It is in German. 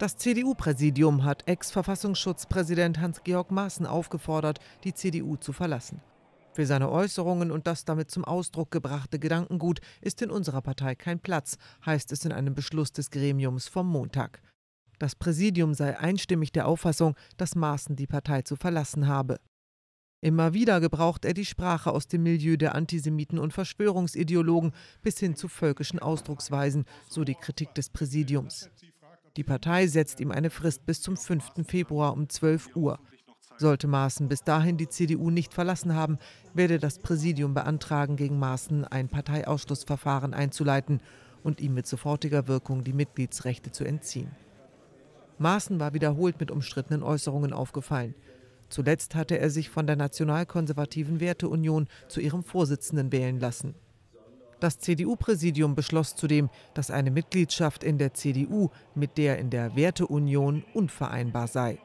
Das CDU-Präsidium hat Ex-Verfassungsschutzpräsident Hans-Georg Maaßen aufgefordert, die CDU zu verlassen. Für seine Äußerungen und das damit zum Ausdruck gebrachte Gedankengut ist in unserer Partei kein Platz, heißt es in einem Beschluss des Gremiums vom Montag. Das Präsidium sei einstimmig der Auffassung, dass Maaßen die Partei zu verlassen habe. Immer wieder gebraucht er die Sprache aus dem Milieu der Antisemiten und Verschwörungsideologen bis hin zu völkischen Ausdrucksweisen, so die Kritik des Präsidiums. Die Partei setzt ihm eine Frist bis zum 5. Februar um 12 Uhr. Sollte Maaßen bis dahin die CDU nicht verlassen haben, werde das Präsidium beantragen, gegen Maaßen ein Parteiausschlussverfahren einzuleiten und ihm mit sofortiger Wirkung die Mitgliedsrechte zu entziehen. Maaßen war wiederholt mit umstrittenen Äußerungen aufgefallen. Zuletzt hatte er sich von der Nationalkonservativen Werteunion zu ihrem Vorsitzenden wählen lassen. Das CDU-Präsidium beschloss zudem, dass eine Mitgliedschaft in der CDU mit der in der Werteunion unvereinbar sei.